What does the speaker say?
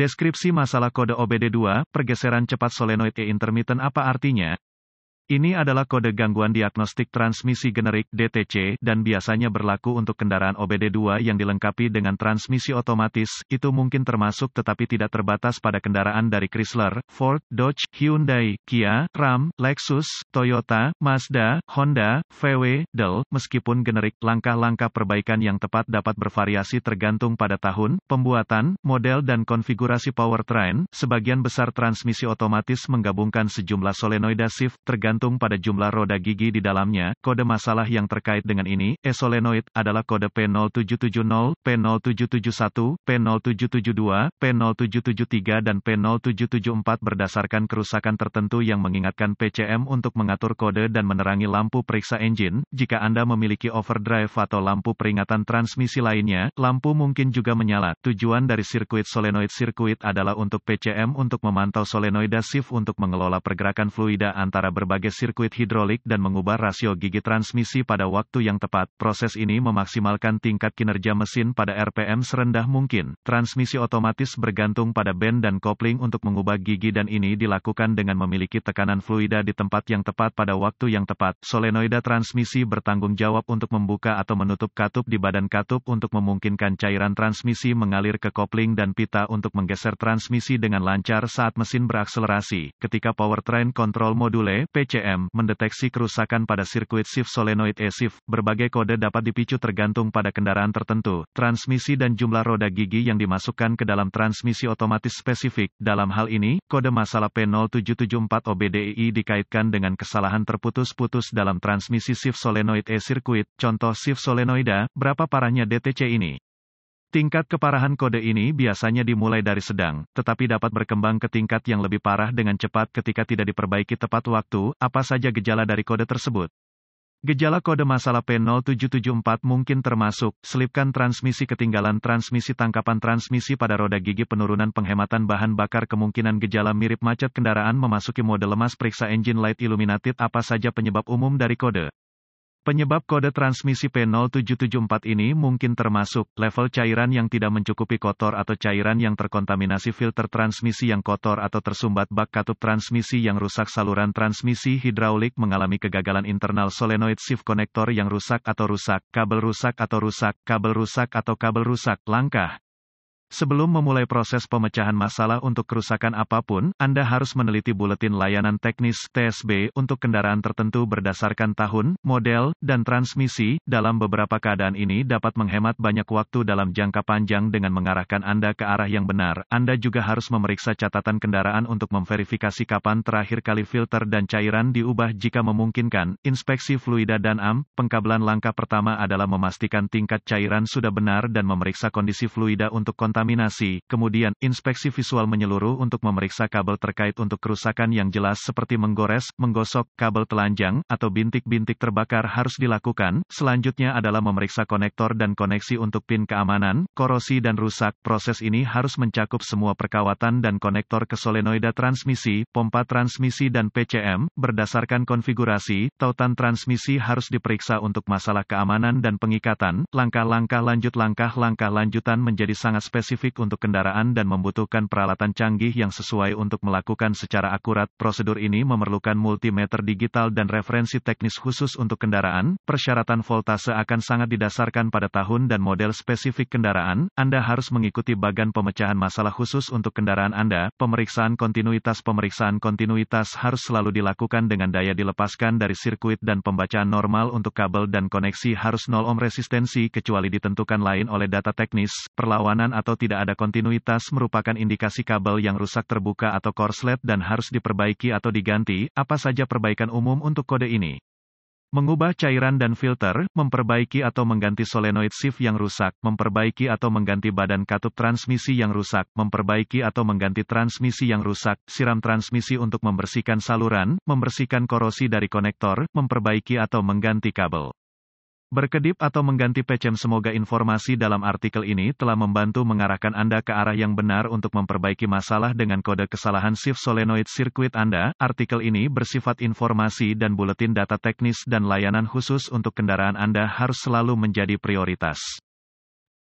Deskripsi masalah kode OBD2, pergeseran cepat solenoid E intermittent apa artinya? Ini adalah kode gangguan diagnostik transmisi generik DTC dan biasanya berlaku untuk kendaraan OBD2 yang dilengkapi dengan transmisi otomatis. Itu mungkin termasuk tetapi tidak terbatas pada kendaraan dari Chrysler, Ford, Dodge, Hyundai, Kia, Ram, Lexus, Toyota, Mazda, Honda, VW, Dell. Meskipun generik, langkah-langkah perbaikan yang tepat dapat bervariasi tergantung pada tahun, pembuatan, model dan konfigurasi powertrain. Sebagian besar transmisi otomatis menggabungkan sejumlah solenoida shift tergantung tergantung pada jumlah roda gigi di dalamnya. Kode masalah yang terkait dengan ini, esolenoid, adalah kode P0770, P0771, P0772, P0773 dan P0774 berdasarkan kerusakan tertentu yang mengingatkan PCM untuk mengatur kode dan menerangi lampu periksa engine. Jika Anda memiliki overdrive atau lampu peringatan transmisi lainnya, lampu mungkin juga menyala. Tujuan dari sirkuit solenoid sirkuit adalah untuk PCM untuk memantau solenoida shift untuk mengelola pergerakan fluida antara berbagai sebagai sirkuit hidrolik dan mengubah rasio gigi transmisi pada waktu yang tepat. Proses ini memaksimalkan tingkat kinerja mesin pada RPM serendah mungkin. Transmisi otomatis bergantung pada band dan kopling untuk mengubah gigi dan ini dilakukan dengan memiliki tekanan fluida di tempat yang tepat pada waktu yang tepat. Solenoida transmisi bertanggung jawab untuk membuka atau menutup katup di badan katup untuk memungkinkan cairan transmisi mengalir ke kopling dan pita untuk menggeser transmisi dengan lancar saat mesin berakselerasi. Ketika powertrain control module (PC) ECM mendeteksi kerusakan pada sirkuit shift solenoid e-shift. Berbagai kode dapat dipicu tergantung pada kendaraan tertentu, transmisi dan jumlah roda gigi yang dimasukkan ke dalam transmisi otomatis spesifik. Dalam hal ini, kode masalah P0774 OBDII dikaitkan dengan kesalahan terputus-putus dalam transmisi shift solenoid e-sirkuit, contoh shift solenoida, berapa parahnya DTC ini. Tingkat keparahan kode ini biasanya dimulai dari sedang, tetapi dapat berkembang ke tingkat yang lebih parah dengan cepat ketika tidak diperbaiki tepat waktu. Apa saja gejala dari kode tersebut? Gejala kode masalah P0774 mungkin termasuk selipkan transmisi ketinggalan transmisi tangkapan transmisi pada roda gigi penurunan penghematan bahan bakar kemungkinan gejala mirip macet kendaraan memasuki mode lemas periksa engine light illuminated apa saja penyebab umum dari kode Penyebab kode transmisi P0774 ini mungkin termasuk level cairan yang tidak mencukupi kotor atau cairan yang terkontaminasi filter transmisi yang kotor atau tersumbat bak katup transmisi yang rusak saluran transmisi hidraulik mengalami kegagalan internal solenoid shift connector yang rusak atau rusak, kabel rusak atau rusak, kabel rusak atau kabel rusak, langkah, Sebelum memulai proses pemecahan masalah untuk kerusakan apapun, Anda harus meneliti buletin layanan teknis TSB untuk kendaraan tertentu berdasarkan tahun, model, dan transmisi. Dalam beberapa keadaan ini dapat menghemat banyak waktu dalam jangka panjang dengan mengarahkan Anda ke arah yang benar. Anda juga harus memeriksa catatan kendaraan untuk memverifikasi kapan terakhir kali filter dan cairan diubah jika memungkinkan. Inspeksi fluida dan AM, pengkabelan langkah pertama adalah memastikan tingkat cairan sudah benar dan memeriksa kondisi fluida untuk kontak kontaminasi, kemudian, inspeksi visual menyeluruh untuk memeriksa kabel terkait untuk kerusakan yang jelas seperti menggores, menggosok, kabel telanjang, atau bintik-bintik terbakar harus dilakukan, selanjutnya adalah memeriksa konektor dan koneksi untuk pin keamanan, korosi dan rusak, proses ini harus mencakup semua perkawatan dan konektor ke solenoida transmisi, pompa transmisi dan PCM, berdasarkan konfigurasi, tautan transmisi harus diperiksa untuk masalah keamanan dan pengikatan, langkah-langkah lanjut langkah-langkah lanjutan menjadi sangat spesifik spesifik untuk kendaraan dan membutuhkan peralatan canggih yang sesuai untuk melakukan secara akurat. Prosedur ini memerlukan multimeter digital dan referensi teknis khusus untuk kendaraan. Persyaratan voltase akan sangat didasarkan pada tahun dan model spesifik kendaraan. Anda harus mengikuti bagan pemecahan masalah khusus untuk kendaraan Anda. Pemeriksaan kontinuitas Pemeriksaan kontinuitas harus selalu dilakukan dengan daya dilepaskan dari sirkuit dan pembacaan normal untuk kabel dan koneksi harus 0 ohm resistensi kecuali ditentukan lain oleh data teknis, perlawanan atau atau tidak ada kontinuitas merupakan indikasi kabel yang rusak terbuka atau korslet dan harus diperbaiki atau diganti, apa saja perbaikan umum untuk kode ini. Mengubah cairan dan filter, memperbaiki atau mengganti solenoid shift yang rusak, memperbaiki atau mengganti badan katup transmisi yang rusak, memperbaiki atau mengganti transmisi yang rusak, siram transmisi untuk membersihkan saluran, membersihkan korosi dari konektor, memperbaiki atau mengganti kabel. Berkedip atau mengganti pecem semoga informasi dalam artikel ini telah membantu mengarahkan Anda ke arah yang benar untuk memperbaiki masalah dengan kode kesalahan shift solenoid sirkuit Anda. Artikel ini bersifat informasi dan buletin data teknis dan layanan khusus untuk kendaraan Anda harus selalu menjadi prioritas.